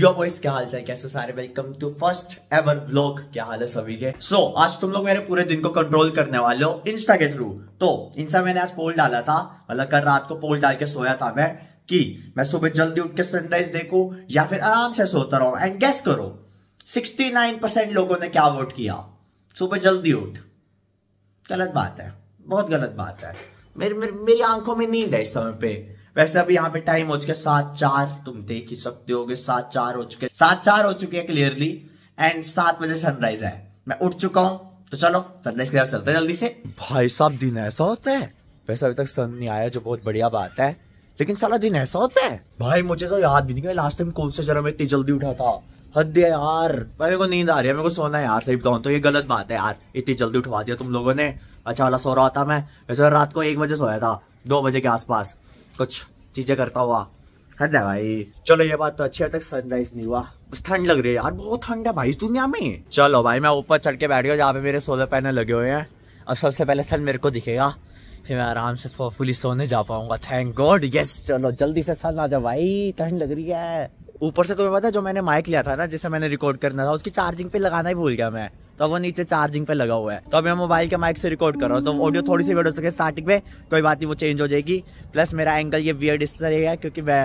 यो boys क्या हाल चाल कैसे सारे welcome to first ever blog क्या हाल है सभी के सो so, आज तुम लोग मेरे पूरे दिन को कंट्रोल करने वाले हो इंस्टा के थ्रू तो इंस्टा मैंने आज पोल डाला था मतलब कल रात को पोल डाल के सोया था मैं कि मैं सुबह जल्दी उठ के सनराइज देखू या फिर आराम से सोता रहो एंड गैस करो सिक्सटी लोगों ने क्या वोट किया सुबह जल्दी उठ गलत बात है बहुत गलत बात है मेरी, मेरी आंखों में नींद है इस समय पे वैसे अभी यहाँ पे टाइम हो चुके सात चार तुम देख ही सकते हो सात चार हो चुके सात चार हो चुके हैं क्लियरली एंड सात बजे सनराइज है मैं उठ चुका हूँ तो चलो सनराइज के चलते जल्दी से भाई साहब दिन ऐसा होता है वैसे अभी तक सन नहीं आया जो बहुत बढ़िया बात है लेकिन सारा दिन ऐसा होता है भाई मुझे तो याद भी नहीं लास्ट टाइम कौन से जरा मैं इतनी जल्दी उठा था हद है यार भाई मेरे को नींद आ रही है मेरे को सोना है यार सही बताऊँ तो ये गलत बात है यार इतनी जल्दी उठवा दिया तुम लोगों ने अच्छा वाला सो रहा था मैं वैसे रात को एक बजे सोया था दो बजे के आसपास कुछ चीज़ें करता हुआ हद है भाई चलो ये बात तो अच्छी है तक सनराइज नहीं हुआ बस ठंड लग रही है यार बहुत ठंड है भाई दुनिया में चलो भाई मैं ऊपर चढ़ के बैठ गया जहाँ पे मेरे सोलर पैनल लगे हुए हैं अब सबसे पहले सन मेरे को दिखेगा फिर मैं आराम से फुली सोने जा पाऊंगा थैंक गॉड यस चलो जल्दी से सन आ जाओ भाई ठंड लग रही है ऊपर से तुम्हें पता है जो मैंने माइक लिया था ना जिससे मैंने रिकॉर्ड करना था उसकी चार्जिंग पे लगाना ही भूल गया मैं तो वो नीचे चार्जिंग पे लगा हुआ है तो अब मैं मोबाइल के माइक से रिकॉर्ड कर रहा हूँ तो ऑडियो थोड़ी सी वीडियो हो सके स्टार्टिंग में कोई बात नहीं वो चेंज हो जाएगी प्लस मेरा एंगल ये वियर इस तरह क्योंकि मैं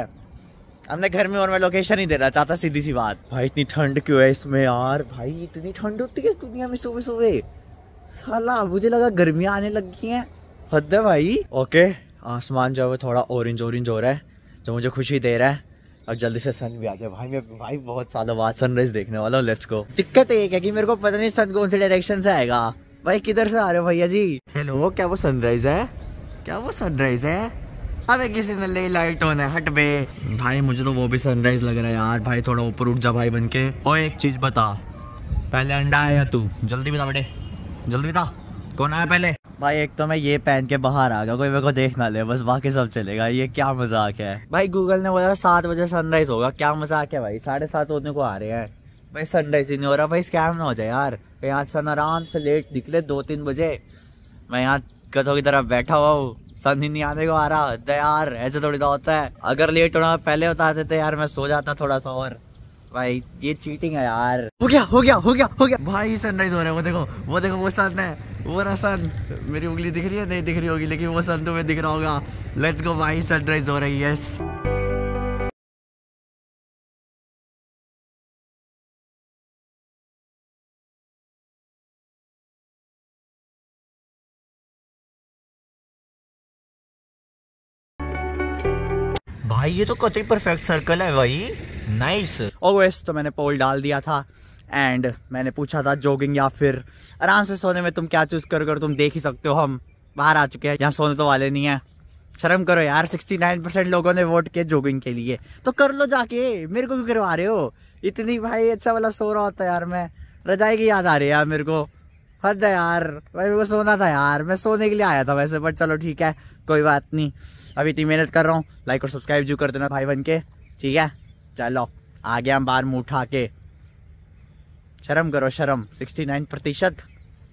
हमने घर में और मैं लोकेशन ही देना चाहता सीधी सी बात भाई इतनी ठंड क्यों है इसमें यार भाई इतनी ठंड होती है दुनिया में सुबह सुबह साला मुझे लगा गर्मियाँ आने लगी हैं हद है भाई ओके आसमान जो है थोड़ा ऑरेंज ऑरेंज हो रहा है जो मुझे खुशी दे रहा है और जल्दी से सन भी आ जाए भाई मैं भाई बहुत सालों बाद सनराइज देखने वाला हूँ लेट्स गो दिक्कत एक है कि मेरे को पता नहीं सन कौन से डायरेक्शन से आएगा भाई किधर से आ रहे हो भैया जी हेलो क्या वो सनराइज है क्या वो सनराइज है अरे किसी ने ले लाइट ऑन है हट बे भाई मुझे तो वो भी सनराइज लग रहा है यार भाई थोड़ा ऊपर उठ जा भाई बन के और एक चीज बता पहले अंडा आया तू जल्दी बता बेटे जल्दी बता कौन आया पहले भाई एक तो मैं ये पहन के बाहर आ गया कोई मेरे को देख ना ले बस बाकी सब चलेगा ये क्या मजाक है भाई गूगल ने बोला सात बजे सनराइज होगा क्या मजाक है भाई साढ़े सात होने को आ रहे हैं भाई सनराइज ही नहीं हो रहा भाई स्कैम ना हो जाए यार मैं आज सन आराम से लेट निकले दो तीन बजे मैं यहाँ कथों की तरफ बैठा हुआ हूँ सन ही नहीं आने को आ रहा यार ऐसे थोड़ी तो होता है अगर लेट होना पहले बताते थे यार मैं सो जाता थोड़ा सा और भाई ये चीटिंग है यार हो गया हो गया हो गया हो गया भाई सनराइज हो रहा है वो देखो वो देखो वो सन है वो सन मेरी उंगली दिख रही है नहीं दिख रही होगी लेकिन वो सन तुम्हें दिख रहा होगा लेट्स गो भाई सनराइज हो रही है भाई ये तो कतई परफेक्ट सर्कल है भाई नाइस और वैसे तो मैंने पोल डाल दिया था एंड मैंने पूछा था जॉगिंग या फिर आराम से सोने में तुम क्या चूज़ कर कर तुम देख ही सकते हो हम बाहर आ चुके हैं यहाँ सोने तो वाले नहीं हैं शर्म करो यार 69 परसेंट लोगों ने वोट किया जॉगिंग के लिए तो कर लो जाके मेरे को क्यों करवा रहे हो इतनी भाई अच्छा वाला सो रहा होता यार मैं रजाई की याद आ रही है यार मेरे को हद है यार भाई मेरे को सोना था यार मैं सोने के लिए आया था वैसे बट चलो ठीक है कोई बात नहीं अभी इतनी मेहनत कर रहा हूँ लाइक और सब्सक्राइब जो कर देना भाई बन के ठीक है चलो आ गया हम बाहर मुँह उठा के शर्म करो शर्म 69 प्रतिशत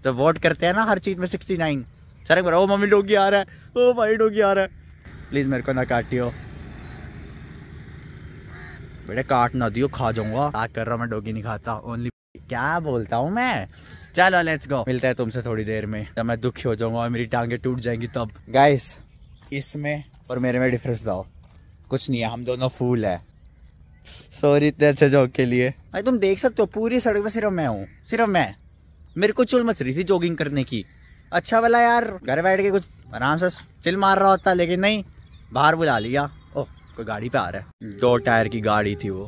तो वोट करते हैं ना हर चीज़ में 69 शर्म करो ओ मम्मी डोगी आ रहा है ओ भाई डोगी आ रहा है प्लीज़ मेरे को ना काटियो बेटे काट ना दियो खा जाऊंगा क्या कर रहा हूँ मैं डोगी नहीं खाता ओनली क्या बोलता हूँ मैं चलो लेट्स गो मिलता है तुमसे थोड़ी देर में जब मैं दुखी हो जाऊंगा और मेरी टांगे टूट जाएंगी तब गाइस इसमें और मेरे में डिफरेंस लाओ कुछ नहीं है हम दोनों फूल है सॉरी इतने अच्छे जॉग के लिए भाई तुम देख सकते हो पूरी सड़क पर सिर्फ मैं हूँ सिर्फ मैं मेरे को चुल मच रही थी जॉगिंग करने की अच्छा वाला यार घर बैठ के कुछ आराम से चिल मार रहा होता लेकिन नहीं बाहर बुला लिया ओह कोई गाड़ी पे आ रहा है दो टायर की गाड़ी थी वो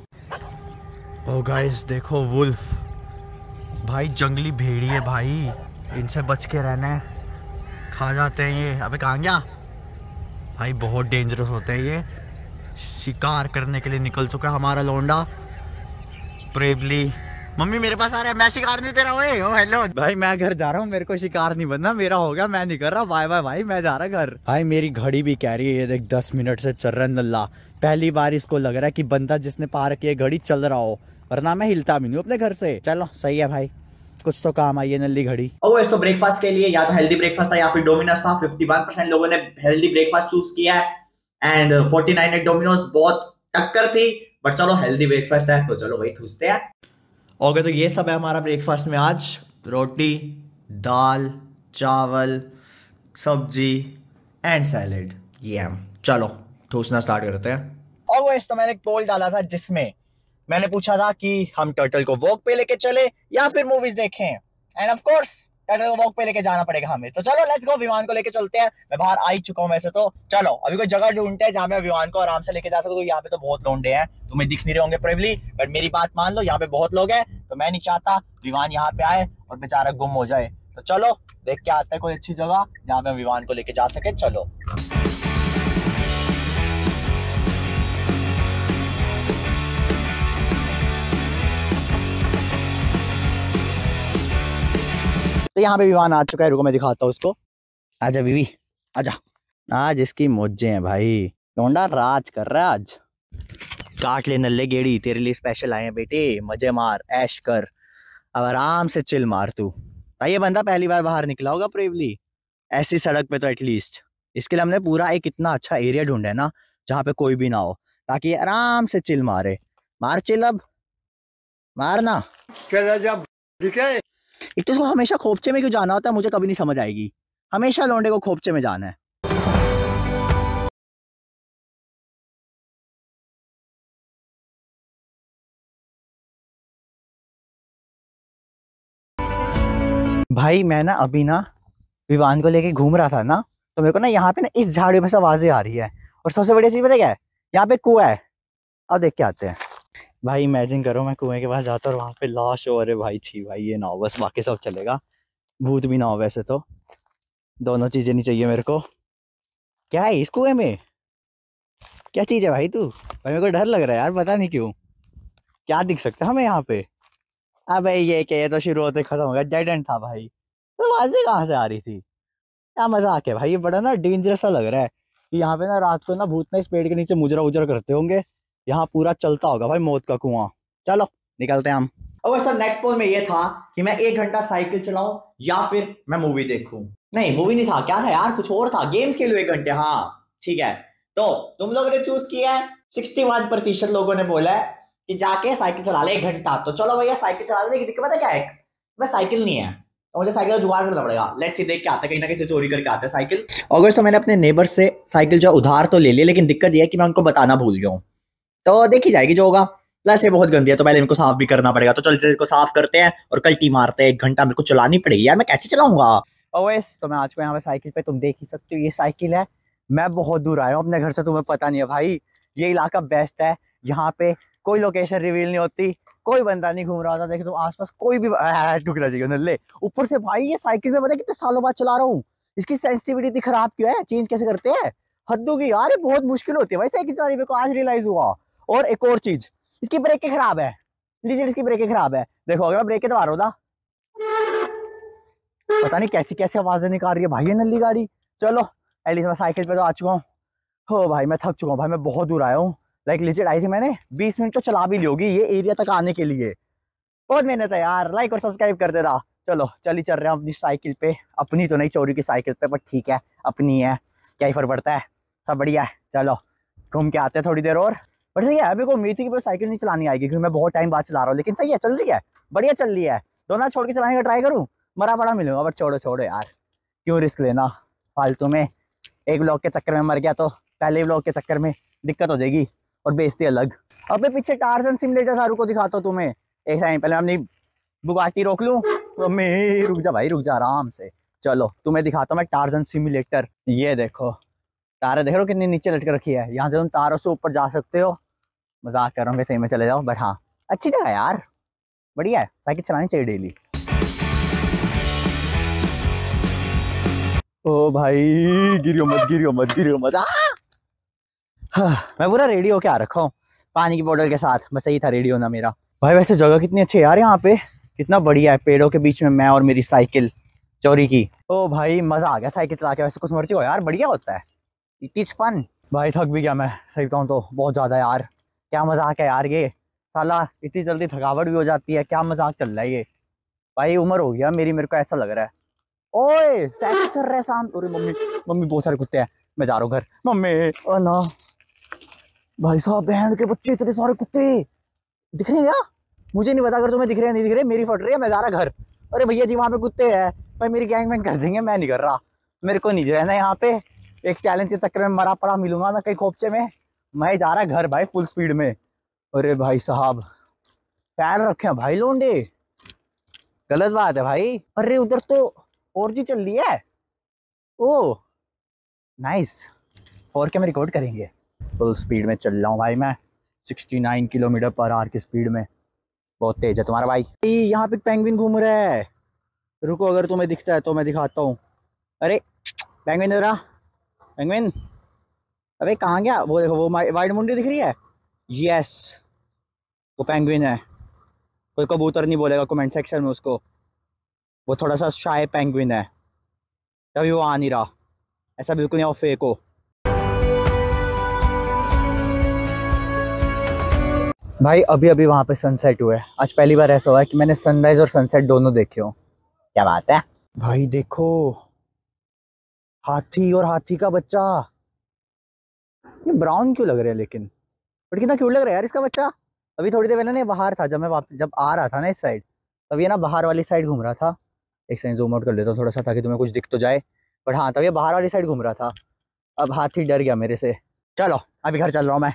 ओ oh, गाइस देखो वुल्फ भाई जंगली भेड़ी है भाई इनसे बच के रहना है खा जाते हैं ये अबे कहाँ गया भाई बहुत डेंजरस होते हैं ये शिकार करने के लिए निकल चुका है हमारा लौंडा प्रेबली मम्मी मेरे पास आ रहा है मैं शिकार नहीं दे रहा हूँ ओ हेलो भाई मैं घर जा रहा हूँ मेरे को शिकार नहीं बनना मेरा हो गया मैं नहीं कर रहा भाई भाई भाई मैं जा रहा घर भाई मेरी घड़ी भी कह रही है ये देख दस मिनट से चल रहा नल्ला पहली बार इसको लग रहा है कि बंदा जिसने पार किया घड़ी चल रहा हो वरना मैं हिलता भी नहीं अपने घर से चलो सही है भाई कुछ तो काम आई है नल्ली घड़ी और वैसे तो ब्रेकफास्ट के लिए या तो हेल्दी ब्रेकफास्ट था या फिर डोमिनस था 51 परसेंट लोगों ने हेल्दी ब्रेकफास्ट चूज किया है and forty nine at Domino's बहुत टक्कर थी बट चलो हेल्दी ब्रेकफास्ट है तो चलो वही ठूसते हैं और तो ये सब है हमारा ब्रेकफास्ट में आज रोटी दाल चावल सब्जी एंड सैलेड ये चलो ठूसना स्टार्ट करते हैं इस तो मैंने एक पोल डाला था जिसमें मैंने पूछा था कि हम टर्टल को वॉक पे लेके चले या फिर मूवीज देखें and of course technical walk पे लेके जाना पड़ेगा हमें तो चलो लेट्स गो विमान को लेके चलते हैं मैं बाहर आ ही चुका हूँ वैसे तो चलो अभी कोई जगह ढूंढते हैं जहाँ मैं विमान को आराम से लेके जा सकूँ तो यहाँ पे तो बहुत लोंडे हैं तुम्हें दिख नहीं रहे होंगे प्रेबली बट मेरी बात मान लो यहाँ पे बहुत लोग हैं तो मैं नहीं चाहता विमान यहाँ पे आए और बेचारा गुम हो जाए तो चलो देख के आते हैं कोई अच्छी जगह जहाँ पे विमान को लेके जा सके चलो तो यहाँ पे विवान आ चुका है रुको मैं दिखाता हूँ उसको आजा विवी आजा आज इसकी मोजे हैं भाई लौंडा राज कर रहा है आज काट ले नल्ले गेड़ी तेरे लिए स्पेशल आए हैं बेटे मजे मार ऐश कर अब आराम से चिल मार तू भाई ये बंदा पहली बार बाहर निकला होगा प्रेवली ऐसी सड़क पे तो एटलीस्ट इसके लिए हमने पूरा एक इतना अच्छा एरिया ढूंढा है ना जहाँ पे कोई भी ना हो ताकि आराम से चिल मारे मार चिल अब मारना एक तो इसको हमेशा खोपचे में क्यों जाना होता है मुझे कभी नहीं समझ आएगी हमेशा लौंडे को खोपचे में जाना है भाई मैं ना अभी ना विवान को लेके घूम रहा था ना तो मेरे को ना यहाँ पे ना इस झाड़ी में से आवाज़ें आ रही है और सबसे बड़ी चीज़ पता क्या है यहाँ पे कुआ है अब देख के आते हैं भाई इमेजिन करो मैं कुएं के पास जाता और वहाँ पे लाश हो अरे भाई थी भाई ये ना हो बस बाकी सब चलेगा भूत भी ना हो वैसे तो दोनों चीज़ें नहीं चाहिए मेरे को क्या है इस कुएं में क्या चीज़ है भाई तू भाई मेरे को डर लग रहा है यार पता नहीं क्यों क्या दिख सकता हमें यहाँ पे अब भाई ये क्या तो शुरू होते खत्म हो गया डेड एंड था भाई तो वहाँ से कहाँ से आ रही थी क्या मजाक है भाई ये बड़ा ना डेंजरस सा लग रहा है कि यहाँ पे ना रात को ना भूत ना इस पेड़ के नीचे मुजरा उजरा करते होंगे यहाँ पूरा चलता होगा भाई मौत का कुआं चलो निकलते हैं हम और सर नेक्स्ट पोल में ये था कि मैं एक घंटा साइकिल चलाऊं या फिर मैं मूवी देखूं नहीं मूवी नहीं था क्या था यार कुछ और था गेम्स खेलू एक घंटे हाँ ठीक है तो तुम लोगों ने चूज किया है सिक्सटी वन प्रतिशत लोगों ने बोला है कि जाके साइकिल चला ले एक घंटा तो चलो भैया साइकिल चला की दिक्कत है क्या एक मैं साइकिल नहीं है तो मुझे साइकिल जुगाड़ करना पड़ेगा लेट्स सी देख के आते कहीं ना कहीं चोरी करके आते साइकिल और तो मैंने अपने नेबर से साइकिल जो उधार तो ले लिया लेकिन दिक्कत यह है कि मैं उनको बताना भूल गया हूँ तो देखी जाएगी जो होगा प्लस ये बहुत गंदी है तो पहले इनको साफ भी करना पड़ेगा तो चल इसको साफ करते हैं और कल टी मारते हैं एक घंटा मेरे को चलानी पड़ेगी यार मैं कैसे चलाऊंगा ओवेस तो मैं आज को यहाँ पे साइकिल पे तुम देख ही सकते हो ये साइकिल है मैं बहुत दूर आया हूँ अपने घर से तुम्हें पता नहीं है भाई ये इलाका बेस्ट है यहाँ पे कोई लोकेशन रिवील नहीं होती कोई बंदा नहीं घूम रहा होता देखो तुम आस कोई भी टुकड़ा चाहिए नल्ले ऊपर से भाई ये साइकिल में पता कितने सालों बाद चला रहा हूँ इसकी सेंसिटिविटी खराब क्यों है चेंज कैसे करते हैं हद्दू की यार बहुत मुश्किल होती है भाई साइकिल चलाने को आज रियलाइज हुआ और एक और चीज इसकी ब्रेकें खराब है लीजिए इसकी ब्रेकें खराब है देखो अगर ब्रेकें तो आ रहा पता नहीं कैसी कैसी आवाजें निकाल रही है भाई ये नली गाड़ी चलो एटलीस्ट मैं साइकिल पे तो आ चुका हूँ हो भाई मैं थक चुका हूँ भाई मैं बहुत दूर आया हूँ लाइक लीजिए आई थी मैंने बीस मिनट तो चला भी लियोगी ये एरिया तक आने के लिए बहुत मेहनत है यार लाइक और सब्सक्राइब कर दे रहा चलो चल ही चल रहे हैं अपनी साइकिल पे अपनी तो नहीं चोरी की साइकिल पे पर ठीक है अपनी है क्या ही फर्क पड़ता है सब बढ़िया है चलो घूम के आते हैं थोड़ी देर और बट सही है अभी को उम्मीद थी कि साइकिल नहीं चलानी आएगी क्योंकि मैं बहुत टाइम बाद चला रहा हूँ लेकिन सही है चल रही है बढ़िया चल रही है दोनों छोड़ के चलाने का ट्राई करूँ मरा बड़ा मिलूंगा बट छोड़ो छोड़ो यार क्यों रिस्क लेना फालतू में एक ब्लॉक के चक्कर में मर गया तो पहले ब्लॉक के चक्कर में दिक्कत हो जाएगी और बेचती अलग अब मैं पीछे टार्जन सिमलेटर सारू को दिखाता हूँ तुम्हें एक टाइम पहले हमने बुगाटी रोक लूँ तो मैं रुक जा भाई रुक जा आराम से चलो तुम्हें दिखाता हूँ मैं टार्जन सिमलेटर ये देखो तारे देख रहे हो कितनी नीचे लटके रखी है यहाँ से तुम तारों से ऊपर जा सकते हो मजाक कर रहा हूँ सही में चले जाऊँ बट हाँ अच्छी जगह यार बढ़िया है साइकिल चलानी चाहिए डेली ओ भाई गिरियो मत गिरियो मत गिरियो मत आ! हाँ, मैं पूरा रेडी होके आ रखा हूँ पानी की बोतल के साथ बस सही था रेडी होना मेरा भाई वैसे जगह कितनी अच्छी यार यहाँ पे कितना बढ़िया है पेड़ों के बीच में मैं और मेरी साइकिल चोरी की ओ भाई मजा आ गया साइकिल चला के वैसे कुछ मर्जी हो यार बढ़िया होता है इट इज फन भाई थक भी गया मैं सही कहूँ तो बहुत ज़्यादा यार क्या मजाक है यार ये साला इतनी जल्दी थकावट भी हो जाती है क्या मजाक चल रहा है ये भाई उम्र हो गया मेरी मेरे को ऐसा लग रहा है ओए चल रहे शाम अरे मम्मी मम्मी बहुत सारे कुत्ते हैं मैं जा रहा हूँ घर मम्मी ना भाई साहब बहन के बच्चे इतने सारे कुत्ते दिख रहे हैं क्या मुझे नहीं पता अगर तुम्हें दिख रहे नहीं दिख रहे मेरी फट रही है मैं जा रहा घर अरे भैया जी वहाँ पे कुत्ते हैं भाई मेरी गैंग वैंग कर देंगे मैं नहीं कर रहा मेरे को नहीं जो है ना यहाँ पे एक चैलेंज के चक्कर में मरा पड़ा मिलूंगा मैं कहीं खोपचे में मैं जा रहा घर भाई फुल स्पीड में अरे भाई साहब पैर रखे भाई लोंडे गलत बात है भाई अरे उधर तो फोर जी चल रही है ओ नाइस फोर के में रिकॉर्ड करेंगे फुल स्पीड में चल रहा हूँ भाई मैं 69 किलोमीटर पर आर की स्पीड में बहुत तेज है तुम्हारा भाई यहाँ पे पेंगविन घूम रहा है रुको अगर तुम्हें दिखता है तो मैं दिखाता हूँ अरे पेंगविन जरा पेंगविन अबे कहाँ गया वो देखो वो वाइट मुंडी दिख रही है यस वो पेंगुइन है कोई कबूतर नहीं बोलेगा कमेंट सेक्शन में उसको वो थोड़ा सा शाय पेंगुइन है तभी वो आ नहीं रहा ऐसा बिल्कुल नहीं वो फेक हो भाई अभी अभी वहाँ पे सनसेट हुआ है आज पहली बार ऐसा हुआ है कि मैंने सनराइज और सनसेट दोनों देखे हो क्या बात है भाई देखो हाथी और हाथी का बच्चा ये ब्राउन क्यों लग रहे हैं लेकिन बट कितना क्यूट लग रहा है यार इसका बच्चा अभी थोड़ी देर पहले ना बाहर था जब मैं वापस जब आ रहा था ना इस साइड तब ये ना बाहर वाली साइड घूम रहा था एक साइड जूम आउट कर लेता हूँ थोड़ा सा ताकि तुम्हें कुछ दिख तो जाए बट हाँ तब ये बाहर वाली साइड घूम रहा था अब हाथी डर गया मेरे से चलो अभी घर चल रहा हूँ मैं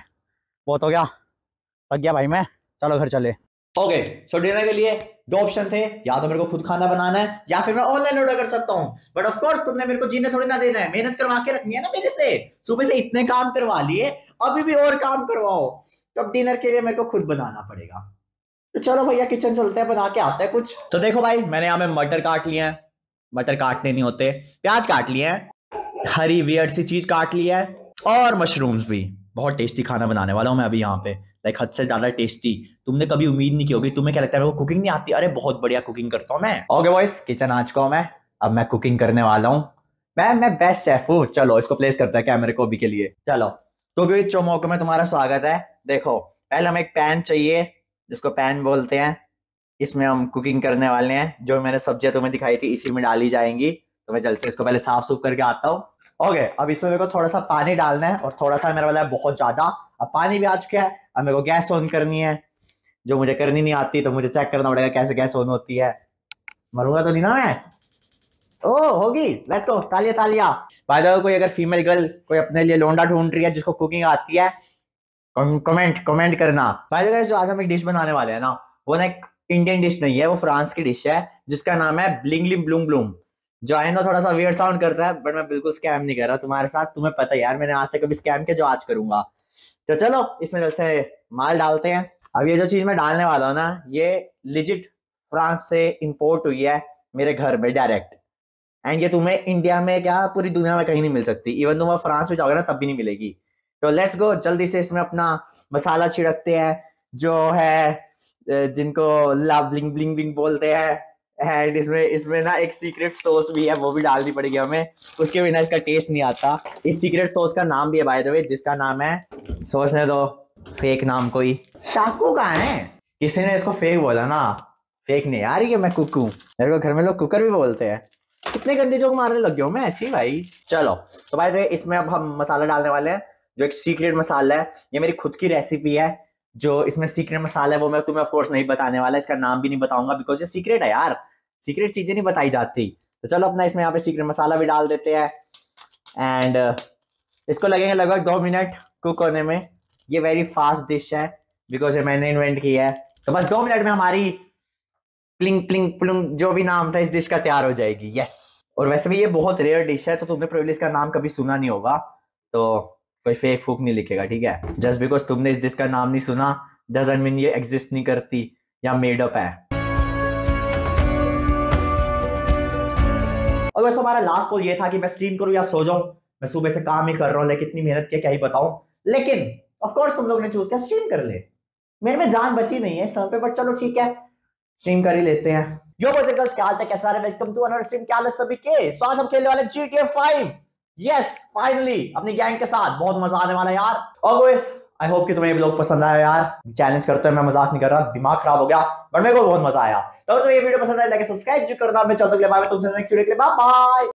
बहुत हो गया थक गया भाई मैं चलो घर चले ओके सो डिनर के लिए दो ऑप्शन थे या तो मेरे को खुद खाना बनाना है या फिर मैं ऑनलाइन ऑर्डर कर सकता हूँ बट ऑफकोर्स तुमने मेरे को जीने थोड़ी ना देना है मेहनत करवा के रखनी है ना मेरे से सुबह से इतने काम करवा लिए अभी भी और काम करवाओ तो अब डिनर के लिए मेरे को खुद बनाना पड़ेगा तो चलो भैया किचन चलते हैं बना के आते हैं कुछ तो देखो भाई मैंने यहाँ पे मटर काट लिए है मटर काटने नहीं होते प्याज काट लिए हैं हरी वियर सी चीज काट ली है और मशरूम्स भी बहुत टेस्टी खाना बनाने वाला हूँ मैं अभी यहाँ पे लाइक हद से ज्यादा टेस्टी तुमने कभी उम्मीद नहीं की होगी तुम्हें क्या लगता है वो कुकिंग नहीं आती अरे बहुत बढ़िया कुकिंग करता हूँ मैं ओके बॉयस किचन आज का मैं अब मैं कुकिंग करने वाला हूँ मैं मैं बेस्ट शेफ हूँ चलो इसको प्लेस करता है कैमरे को अभी के लिए चलो तो क्योंकि चौमोक में तुम्हारा स्वागत है देखो पहले हमें एक पैन चाहिए जिसको पैन बोलते हैं इसमें हम कुकिंग करने वाले हैं जो मैंने सब्जियां तुम्हें दिखाई थी इसी में डाली जाएंगी तो मैं जल्द से इसको पहले साफ सुफ करके आता हूँ ओके अब इसमें मेरे को थोड़ा सा पानी डालना है और थोड़ा सा मेरा वाला है बहुत ज्यादा अब पानी भी आ चुका है अब मेरे को गैस ऑन करनी है जो मुझे करनी नहीं आती तो मुझे चेक करना पड़ेगा कैसे गैस ऑन होती है मरूंगा तो नहीं ना मैं ओ होगी लेट्स गो तालिया तालिया बाय द कोई अगर फीमेल गर्ल कोई अपने लिए लोंडा ढूंढ रही है जिसको कुकिंग आती है कमेंट कमेंट करना बाय द जो आज हम एक डिश बनाने वाले हैं ना वो ना एक इंडियन डिश नहीं है वो फ्रांस की डिश है जिसका नाम है ब्लिंगलिम ब्लूम ब्लूम जो आई नो थोड़ा सा वियर साउंड करता है बट मैं बिल्कुल स्कैम नहीं कर रहा तुम्हारे साथ तुम्हें पता यार मैंने आज से कभी स्कैम के जो आज करूंगा तो चलो इसमें जल से माल डालते हैं अब ये जो चीज मैं डालने वाला हूँ ना ये लिजिट फ्रांस से इम्पोर्ट हुई है मेरे घर में डायरेक्ट एंड ये तुम्हें इंडिया में क्या पूरी दुनिया में कहीं नहीं मिल सकती इवन तुम फ्रांस में जाओगे ना तब भी नहीं मिलेगी तो लेट्स गो जल्दी से इसमें अपना मसाला छिड़कते हैं जो है जिनको ला ब्लिंग ब्लिंग ब्लिंग बोलते हैं एंड इसमें इसमें ना एक सीक्रेट सॉस भी है वो भी डालनी पड़ेगी हमें उसके बिना इसका टेस्ट नहीं आता इस सीक्रेट सॉस का नाम भी है भाई द जिसका नाम है सोचने दो फेक नाम कोई चाकू का है किसी ने इसको फेक बोला ना फेक नहीं यार है मैं कुकू मेरे को घर में लोग कुकर भी बोलते हैं कितने गंदे चौक मारने लग गए मैं अच्छी भाई चलो तो भाई इसमें अब हम मसाला डालने वाले हैं जो एक सीक्रेट मसाला है ये मेरी खुद की रेसिपी है जो इसमें सीक्रेट मसाला है वो मैं तुम्हें ऑफकोर्स नहीं बताने वाला इसका नाम भी नहीं बताऊंगा बिकॉज ये सीक्रेट है यार सीक्रेट चीजें नहीं बताई जाती तो चलो अपना इसमें यहाँ पे सीक्रेट मसाला भी डाल देते हैं एंड uh, इसको लगेंगे लगभग दो मिनट कुक होने में ये वेरी फास्ट डिश है बिकॉज ये मैंने इन्वेंट किया है तो बस दो मिनट में हमारी प्लिंग प्लिंग प्लिंग जो भी नाम था इस डिश का तैयार हो जाएगी यस और वैसे भी ये बहुत रेयर डिश है तो तुमने प्रोबेबली इसका नाम कभी सुना नहीं होगा तो कोई फेक फूक नहीं लिखेगा ठीक है जस्ट बिकॉज तुमने इस डिश का नाम नहीं सुना डजन मीन ये एग्जिस्ट नहीं करती या मेड अप है और वैसे हमारा लास्ट कॉल ये था कि मैं स्ट्रीम करूँ या सो जाऊं मैं सुबह से काम ही कर रहा हूँ लेकिन इतनी मेहनत किया क्या ही बताऊँ लेकिन ऑफकोर्स तुम लोग ने चूज किया स्ट्रीम कर ले मेरे में जान बची नहीं है सर पे बट चलो ठीक है स्ट्रीम कर ही लेते हैं यो बजर्गल्स क्या हाल है कैसा वेलकम टू अनदर स्ट्रीम क्या हाल है सभी के सो आज हम खेलने वाले GTA 5 यस फाइनली अपनी गैंग के साथ बहुत मजा आने वाला यार और आई होप कि तुम्हें ये ब्लॉग पसंद आया यार चैलेंज करते हैं मैं मजाक नहीं कर रहा दिमाग खराब हो गया बट मेरे को बहुत मजा आया तो तुम्हें ये वीडियो पसंद आया लाइक सब्सक्राइब जो करना मैं चलते बाय तुमसे नेक्स्ट वीडियो के लिए बाय